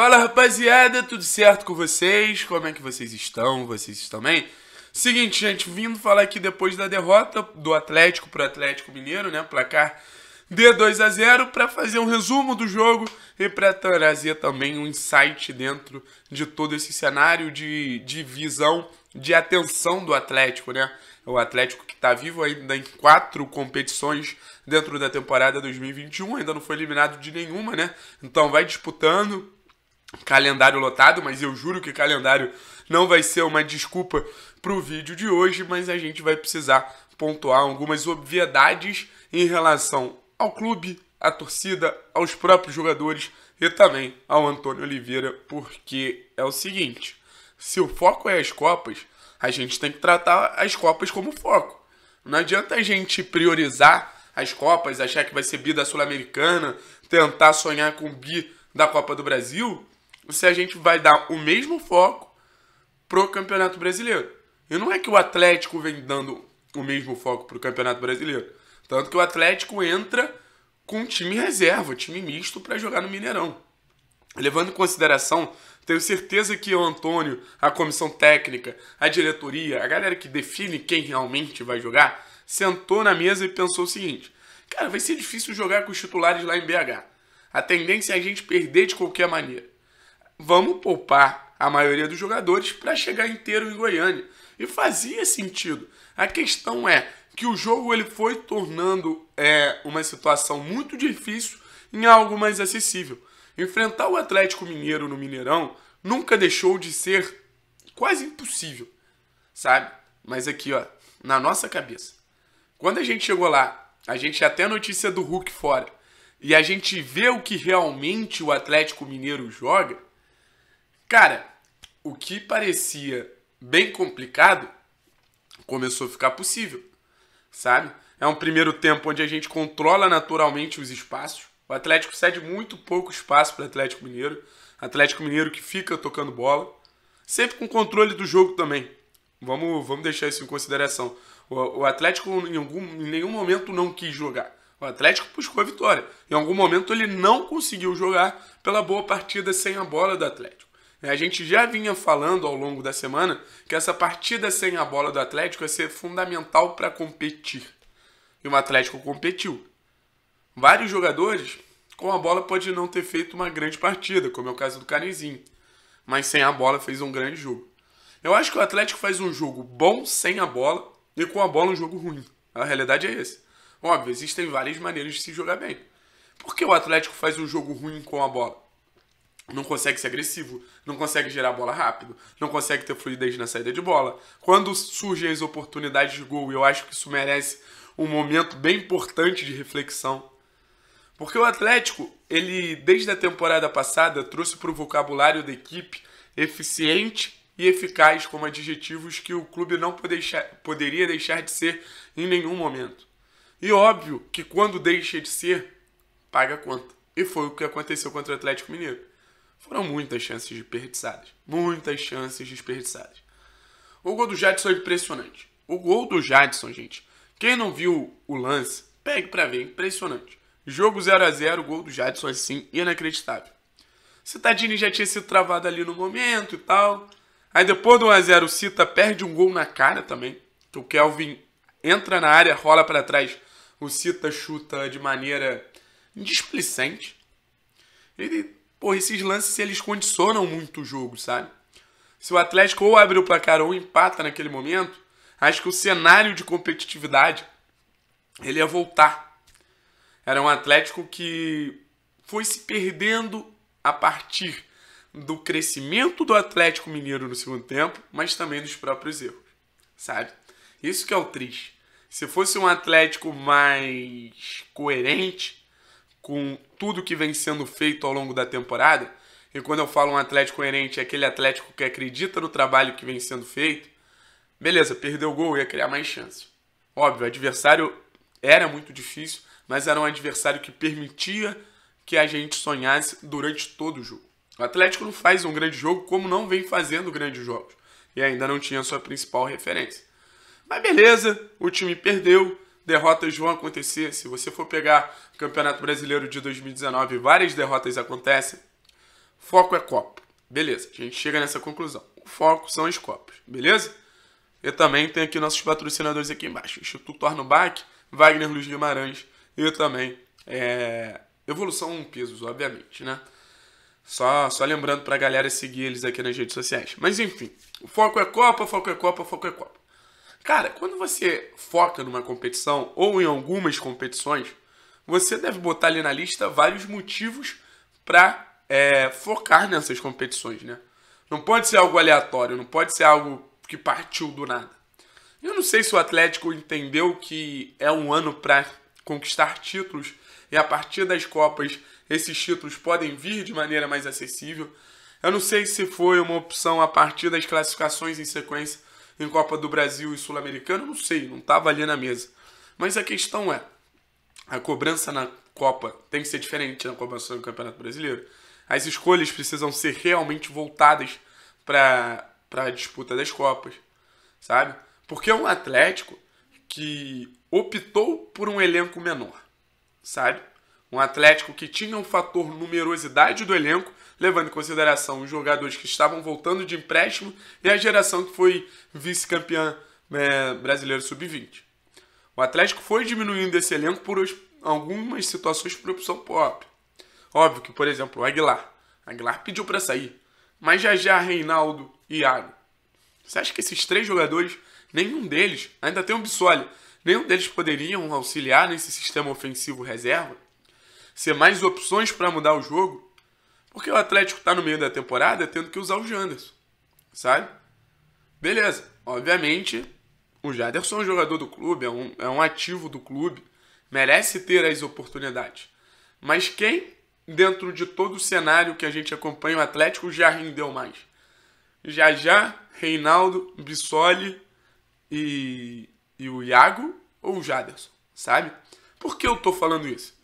Fala rapaziada, tudo certo com vocês? Como é que vocês estão? Vocês estão bem? Seguinte, gente, vindo falar aqui depois da derrota do Atlético pro Atlético Mineiro, né? Placar de 2 a 0 para fazer um resumo do jogo e para trazer também um insight dentro de todo esse cenário de, de visão, de atenção do Atlético, né? O Atlético que está vivo ainda em quatro competições dentro da temporada 2021, ainda não foi eliminado de nenhuma, né? Então vai disputando calendário lotado, mas eu juro que calendário não vai ser uma desculpa para o vídeo de hoje, mas a gente vai precisar pontuar algumas obviedades em relação ao clube, à torcida, aos próprios jogadores e também ao Antônio Oliveira, porque é o seguinte: se o foco é as Copas, a gente tem que tratar as Copas como foco. Não adianta a gente priorizar as Copas, achar que vai ser bi da Sul-Americana, tentar sonhar com bi da Copa do Brasil, se a gente vai dar o mesmo foco pro Campeonato Brasileiro. E não é que o Atlético vem dando o mesmo foco pro Campeonato Brasileiro. Tanto que o Atlético entra com time reserva, time misto para jogar no Mineirão. Levando em consideração, tenho certeza que o Antônio, a comissão técnica, a diretoria, a galera que define quem realmente vai jogar, sentou na mesa e pensou o seguinte: cara, vai ser difícil jogar com os titulares lá em BH. A tendência é a gente perder de qualquer maneira vamos poupar a maioria dos jogadores para chegar inteiro em Goiânia. E fazia sentido. A questão é que o jogo ele foi tornando é, uma situação muito difícil em algo mais acessível. Enfrentar o Atlético Mineiro no Mineirão nunca deixou de ser quase impossível, sabe? Mas aqui, ó, na nossa cabeça. Quando a gente chegou lá, a gente até a notícia do Hulk fora, e a gente vê o que realmente o Atlético Mineiro joga, Cara, o que parecia bem complicado começou a ficar possível, sabe? É um primeiro tempo onde a gente controla naturalmente os espaços. O Atlético cede muito pouco espaço para o Atlético Mineiro. Atlético Mineiro que fica tocando bola, sempre com controle do jogo também. Vamos, vamos deixar isso em consideração. O, o Atlético em, algum, em nenhum momento não quis jogar. O Atlético buscou a vitória. Em algum momento ele não conseguiu jogar pela boa partida sem a bola do Atlético. A gente já vinha falando ao longo da semana que essa partida sem a bola do Atlético ia ser fundamental para competir. E o Atlético competiu. Vários jogadores com a bola pode não ter feito uma grande partida, como é o caso do Canizinho, mas sem a bola fez um grande jogo. Eu acho que o Atlético faz um jogo bom sem a bola e com a bola um jogo ruim. A realidade é essa. Óbvio, existem várias maneiras de se jogar bem. Por que o Atlético faz um jogo ruim com a bola? não consegue ser agressivo, não consegue gerar bola rápido, não consegue ter fluidez na saída de bola. Quando surgem as oportunidades de gol, eu acho que isso merece um momento bem importante de reflexão. Porque o Atlético, ele desde a temporada passada trouxe para o vocabulário da equipe eficiente e eficaz como adjetivos que o clube não poderia deixar de ser em nenhum momento. E óbvio que quando deixa de ser, paga a conta. E foi o que aconteceu contra o Atlético Mineiro. Foram muitas chances desperdiçadas. Muitas chances desperdiçadas. O gol do Jadson é impressionante. O gol do Jadson, gente. Quem não viu o lance, pegue para ver. Impressionante. Jogo 0 a 0 gol do Jadson assim, inacreditável. Citadini já tinha sido travado ali no momento e tal. Aí depois do 1x0, o Cita perde um gol na cara também. Que o Kelvin entra na área, rola para trás. O Cita chuta de maneira displicente. Ele Porra, esses lances eles condicionam muito o jogo, sabe? Se o Atlético ou abre o placar ou empata naquele momento, acho que o cenário de competitividade ele ia voltar. Era um Atlético que foi se perdendo a partir do crescimento do Atlético Mineiro no segundo tempo, mas também dos próprios erros, sabe? Isso que é o triste. Se fosse um Atlético mais coerente, com tudo que vem sendo feito ao longo da temporada, e quando eu falo um Atlético coerente, é aquele Atlético que acredita no trabalho que vem sendo feito, beleza, perdeu o gol, ia criar mais chance Óbvio, o adversário era muito difícil, mas era um adversário que permitia que a gente sonhasse durante todo o jogo. O Atlético não faz um grande jogo como não vem fazendo grandes jogos, e ainda não tinha sua principal referência. Mas beleza, o time perdeu, derrotas vão acontecer. Se você for pegar o Campeonato Brasileiro de 2019, várias derrotas acontecem. Foco é Copa. Beleza, a gente chega nessa conclusão. O foco são as Copas, beleza? E também tem aqui nossos patrocinadores aqui embaixo. Instituto Arnobac, Wagner Luiz Guimarães e também é, Evolução 1 Pisos, obviamente, né? Só, só lembrando pra galera seguir eles aqui nas redes sociais. Mas enfim, o foco é Copa, foco é Copa, foco é Copa. Cara, quando você foca numa competição ou em algumas competições, você deve botar ali na lista vários motivos para é, focar nessas competições, né? Não pode ser algo aleatório, não pode ser algo que partiu do nada. Eu não sei se o Atlético entendeu que é um ano para conquistar títulos e a partir das Copas esses títulos podem vir de maneira mais acessível. Eu não sei se foi uma opção a partir das classificações em sequência em Copa do Brasil e Sul-Americano? Não sei, não estava ali na mesa. Mas a questão é, a cobrança na Copa tem que ser diferente na cobrança do Campeonato Brasileiro? As escolhas precisam ser realmente voltadas para a disputa das Copas, sabe? Porque é um Atlético que optou por um elenco menor, sabe? Um Atlético que tinha um fator numerosidade do elenco levando em consideração os jogadores que estavam voltando de empréstimo e a geração que foi vice-campeã né, brasileiro sub-20. O Atlético foi diminuindo esse elenco por algumas situações por opção própria. Óbvio que, por exemplo, o Aguilar. Aguilar pediu para sair. Mas já já Reinaldo e Iago. Você acha que esses três jogadores, nenhum deles, ainda tem o um nenhum deles poderiam auxiliar nesse sistema ofensivo reserva? Ser mais opções para mudar o jogo? Porque o Atlético está no meio da temporada tendo que usar o Janderson, sabe? Beleza, obviamente o Jaderson é um jogador do clube, é um, é um ativo do clube, merece ter as oportunidades. Mas quem, dentro de todo o cenário que a gente acompanha, o Atlético já rendeu mais? Já já, Reinaldo, Bissoli e, e o Iago ou o Jaderson, sabe? Por que eu tô falando isso?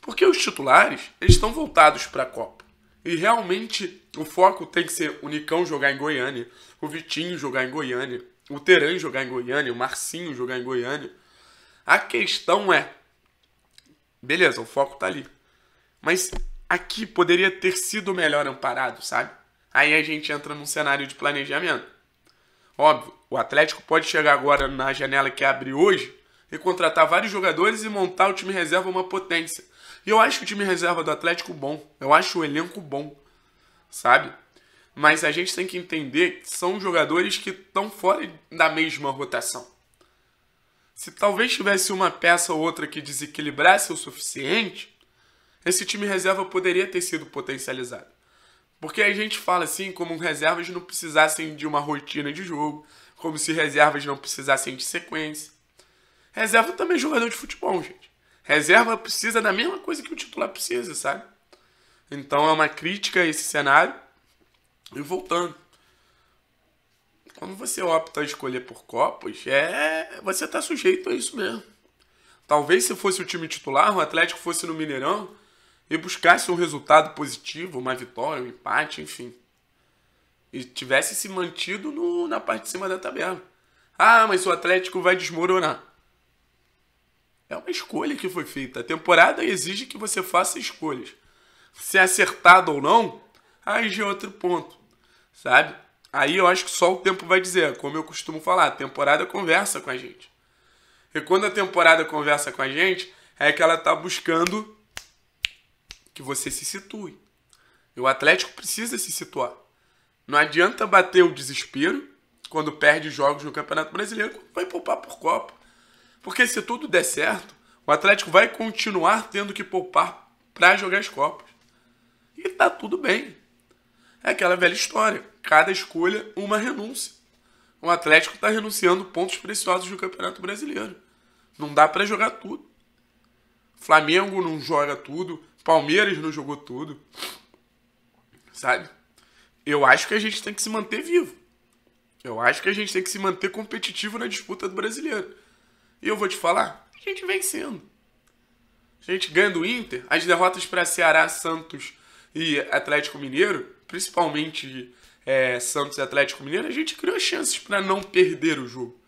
Porque os titulares eles estão voltados para a Copa. E realmente o foco tem que ser o Nicão jogar em Goiânia, o Vitinho jogar em Goiânia, o Teran jogar em Goiânia, o Marcinho jogar em Goiânia. A questão é, beleza, o foco tá ali. Mas aqui poderia ter sido melhor amparado, sabe? Aí a gente entra num cenário de planejamento. Óbvio, o Atlético pode chegar agora na janela que abre hoje e contratar vários jogadores e montar o time reserva uma potência. E eu acho o time reserva do Atlético bom. Eu acho o elenco bom, sabe? Mas a gente tem que entender que são jogadores que estão fora da mesma rotação. Se talvez tivesse uma peça ou outra que desequilibrasse o suficiente, esse time reserva poderia ter sido potencializado. Porque a gente fala assim como reservas não precisassem de uma rotina de jogo, como se reservas não precisassem de sequência. Reserva também é jogador de futebol, gente. Reserva precisa da mesma coisa que o titular precisa, sabe? Então é uma crítica a esse cenário. E voltando. Quando você opta a escolher por copos, é você está sujeito a isso mesmo. Talvez se fosse o time titular, o Atlético fosse no Mineirão e buscasse um resultado positivo, uma vitória, um empate, enfim. E tivesse se mantido no, na parte de cima da tabela. Ah, mas o Atlético vai desmoronar. É uma escolha que foi feita. A temporada exige que você faça escolhas. Se é acertado ou não, aí já é outro ponto, sabe? Aí eu acho que só o tempo vai dizer, como eu costumo falar, a temporada conversa com a gente. E quando a temporada conversa com a gente, é que ela está buscando que você se situe. E o Atlético precisa se situar. Não adianta bater o desespero quando perde jogos no Campeonato Brasileiro, vai poupar por Copa. Porque se tudo der certo, o Atlético vai continuar tendo que poupar para jogar as Copas. E tá tudo bem. É aquela velha história. Cada escolha, uma renúncia. O Atlético está renunciando pontos preciosos do Campeonato Brasileiro. Não dá para jogar tudo. Flamengo não joga tudo. Palmeiras não jogou tudo. Sabe? Eu acho que a gente tem que se manter vivo. Eu acho que a gente tem que se manter competitivo na disputa do brasileiro. E eu vou te falar, a gente vencendo. A gente ganha do Inter, as derrotas para Ceará, Santos e Atlético Mineiro, principalmente é, Santos e Atlético Mineiro, a gente criou chances para não perder o jogo.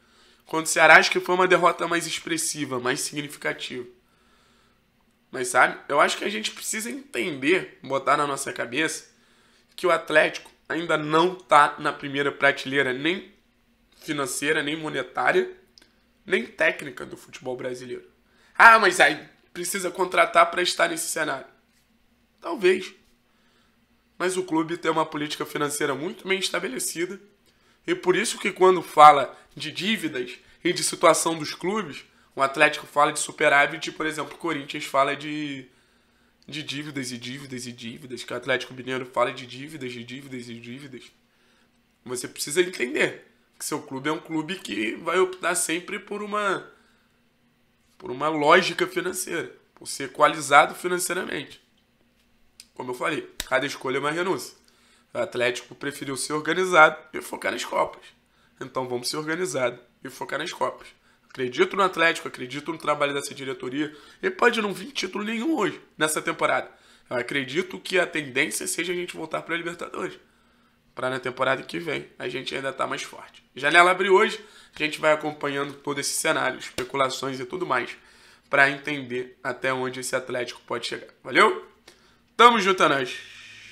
Quando o Ceará acho que foi uma derrota mais expressiva, mais significativa. Mas sabe, eu acho que a gente precisa entender, botar na nossa cabeça, que o Atlético ainda não tá na primeira prateleira, nem financeira, nem monetária, nem técnica do futebol brasileiro. Ah, mas aí precisa contratar para estar nesse cenário. Talvez. Mas o clube tem uma política financeira muito bem estabelecida e por isso que quando fala de dívidas e de situação dos clubes, o Atlético fala de superávit, por exemplo, o Corinthians fala de de dívidas e dívidas e dívidas, que o Atlético Mineiro fala de dívidas e dívidas e dívidas. Você precisa entender seu clube é um clube que vai optar sempre por uma por uma lógica financeira, por ser equalizado financeiramente. Como eu falei, cada escolha é uma renúncia. O Atlético preferiu ser organizado e focar nas Copas. Então vamos ser organizados e focar nas Copas. Acredito no Atlético, acredito no trabalho dessa diretoria. E pode não vir título nenhum hoje, nessa temporada. Eu acredito que a tendência seja a gente voltar para a Libertadores para na temporada que vem a gente ainda tá mais forte. Janela abre hoje, a gente vai acompanhando todo esse cenário, especulações e tudo mais, para entender até onde esse Atlético pode chegar. Valeu? Tamo junto é nós!